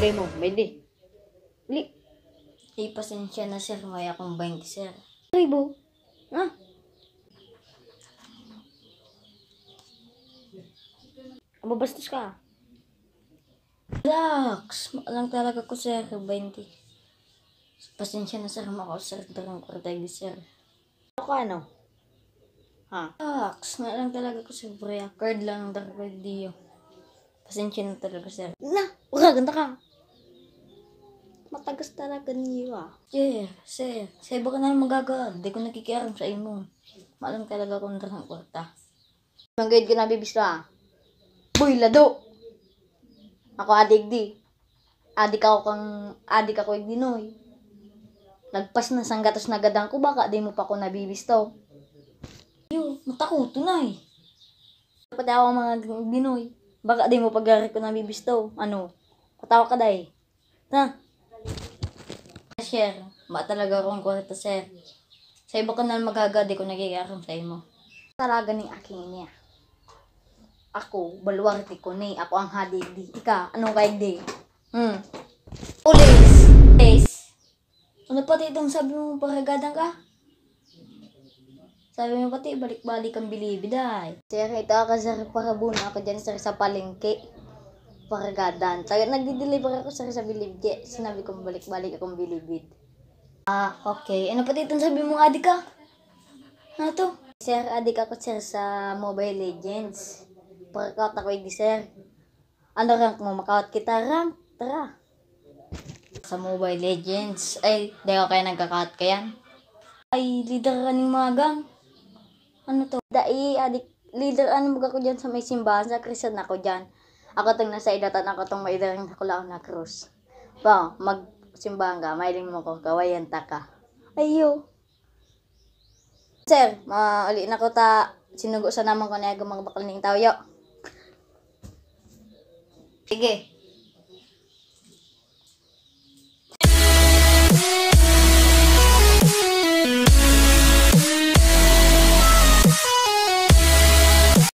Malay mo, may di. Li. Ay, na sir. Kaya combine sir. Ay, bo. Ah. Mabastos ka. Relax. Alang talaga ko sir. 20. Pasensya na sir. Mako sir. Darang kwartag sir. Ako ano? Ha? Relax. Alang talaga ko sir. Breya. Card lang. Darang kwartag Pasensya na talaga sir. Na! Ura, ganda ka! Matagas talaga niya. Ah. Sir, sir. Sir, baka na magagawa. Hindi ko nakikiram sa imo. Malam talaga kung nasa ng kwarta. Manggayad ka na, bibisla. Boy, lado! Ako adik di. Adik ako kang, adik ako igdinoy. Nagpas na sang gatos na gadang ko, baka di mo pa ako nabibisto. Yo, matakuto na eh. Pati ako mga ginoy. Baka di mo pag ko nabibisto. Ano? Katawa ka dahi. Na, sir. Ma talaga ron ko kwarta, sir. Sa iba ka na magaga, di ko nagigiyarong sa imo. Talaga ni aking niya. Ako, baluarte ko ni. Ako ang hadi di. Ika, anong kay di? Hmm. Police! Police! Ano pati itong sabi mo, paragadang ka? Sabi mo pati, balik-balik ang bilibid ay. Sir, ito ka sir, para buna ako dyan sir sa palengke paragadan. Nagdi-deliver ako sa sa bilib. sinabi ko balik-balik akong bilibid. Ah, okay. Ano pa dito sabi mo, adik ka? Ano to? Sir, adik ako sir sa Mobile Legends. Parakaut ako hindi sir. Ano rank mo? Makaut kita rank. Tara. Sa Mobile Legends. Ay, di ako kaya nagkakaut ka yan. Ay, leader ka ng mga gang. Ano to? Dai, adik. Leader, ano mag ako dyan sa may simbahan? Sa Christian ako dyan. Ako tong nasa idatan ako tong maidang nakulaon na cross. Ba, mag simbahan ka, mailing mo ko, kawayan ta ka. Ayo. Sir, mauli na ko ta, sinugo sa naman ko niya gumagabakal ning tawyo. Sige.